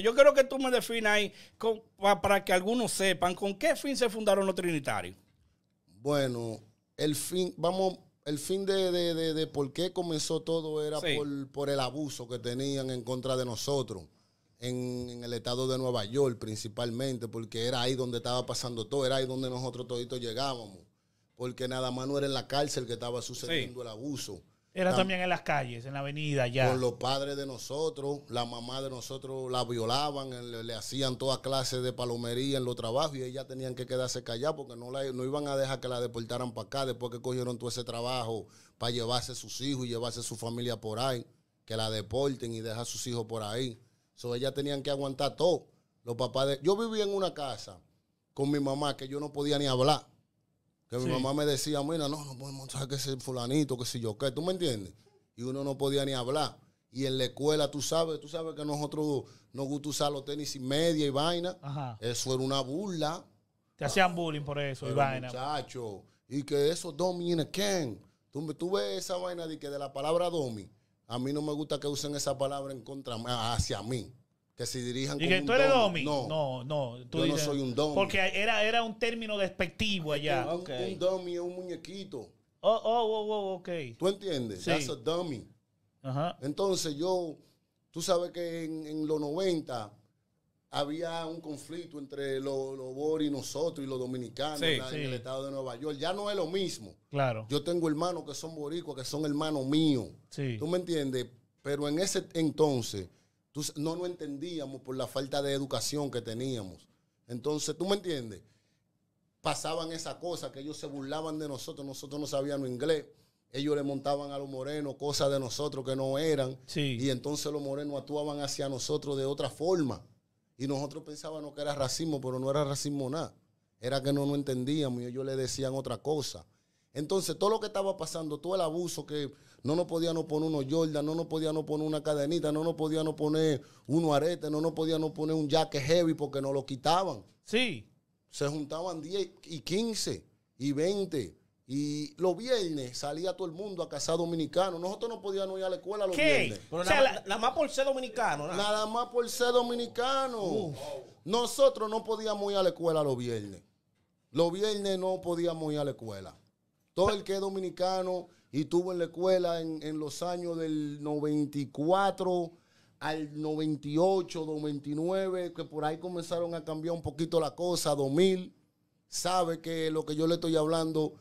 Yo quiero que tú me definas ahí para que algunos sepan con qué fin se fundaron los trinitarios. Bueno, el fin, vamos, el fin de, por qué comenzó todo era por, el abuso que tenían en contra de nosotros. En, el estado de Nueva York principalmente, porque era ahí donde estaba pasando todo, era ahí donde nosotros toditos llegábamos, porque nada más no era en la cárcel que estaba sucediendo el abuso era también en las calles, en la avenida, ya. Con los padres de nosotros, la mamá de nosotros la violaban, le, hacían toda clase de palomería en los trabajos y ellas tenían que quedarse calladas porque no, no iban a dejar que la deportaran para acá después que cogieron todo ese trabajo para llevarse sus hijos y llevarse su familia por ahí, que la deporten y dejar sus hijos por ahí. So, ellas tenían que aguantar todo. Los papás de... Yo vivía en una casa con mi mamá que yo no podía ni hablar que mi mamá me decía, mira, no, no podemos saber que ese fulanito, que si yo qué, ¿tú me entiendes? Y uno no podía ni hablar. Y en la escuela, tú sabes, tú sabes que nosotros nos gusta usar los tenis y media y vaina. Eso era una burla. Te hacían bullying por eso y vaina. Muchacho, y que eso dominican. Tú, tú ves esa vaina de que de la palabra domi, a mí no me gusta que usen esa palabra en contra, hacia mí que se dirijan que tú eres No, no, no. yo no soy un Porque era, era un término despectivo allá. Un, dummy un es un muñequito. Oh, oh, oh, oh ok. ¿Tú entiendes? That's dummy. Entonces yo, tú sabes que en, los 90 había un conflicto entre los lo y nosotros y los dominicanos en el estado de Nueva York. Ya no es lo mismo. Claro. Yo tengo hermanos que son boricuas, que son hermanos míos. ¿Tú me entiendes? Pero en ese entonces no nos entendíamos por la falta de educación que teníamos. Entonces, ¿tú me entiendes? Pasaban esas cosas que ellos se burlaban de nosotros, nosotros no sabíamos inglés. Ellos le montaban a los morenos cosas de nosotros que no eran. Y entonces los morenos actuaban hacia nosotros de otra forma. Y nosotros pensábamos que era racismo, pero no era racismo nada. Era que no nos entendíamos y ellos le decían otra cosa. Entonces, todo lo que estaba pasando, todo el abuso que no nos podían no poner unos Jordan, no nos podían no poner una cadenita, no nos podían no poner unos arete, no nos podían no poner un jacket heavy porque nos lo quitaban. Sí. Se juntaban 10 y 15 y 20. Y los viernes salía todo el mundo a cazar dominicano. Nosotros no podíamos ir a la escuela los viernes. nada, la, más por ser dominicano. Nada, más por ser dominicano. Nosotros no podíamos ir a la escuela los viernes. Los viernes no podíamos ir a la escuela. Todo el que es dominicano y tuvo en la escuela en, los años del 94 al 98, 99, que por ahí comenzaron a cambiar un poquito la cosa, 2000, sabe que lo que yo le estoy hablando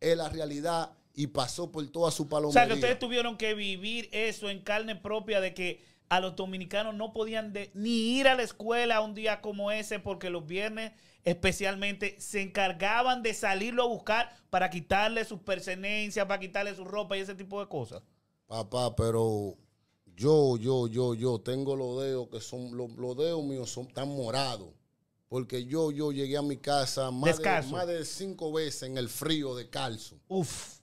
es la realidad y pasó por toda su palomería. O sea, que ustedes tuvieron que vivir eso en carne propia de que a los dominicanos no podían ni ir a la escuela un día como ese porque los viernes especialmente se encargaban de salirlo a buscar para quitarle sus pertenencias, para quitarle su ropa y ese tipo de cosas. Papá, pero yo, yo, yo, yo tengo los dedos que son, los, dedos míos son tan morados. Porque yo, yo llegué a mi casa más de, más de cinco veces en el frío de calzo. Uf.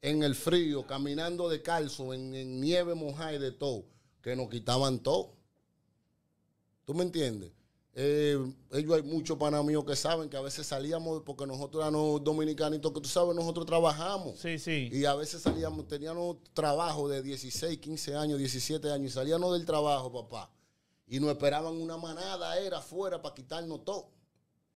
En el frío, caminando de calzo, en, en nieve mojada y de todo que nos quitaban todo. ¿Tú me entiendes? Eh, ellos hay muchos panamíos que saben que a veces salíamos porque nosotros éramos dominicanitos que tú sabes, nosotros trabajamos. Sí, sí. Y a veces salíamos, teníamos trabajo de 16, 15 años, 17 años y salíamos del trabajo, papá. Y nos esperaban una manada, era afuera para quitarnos todo.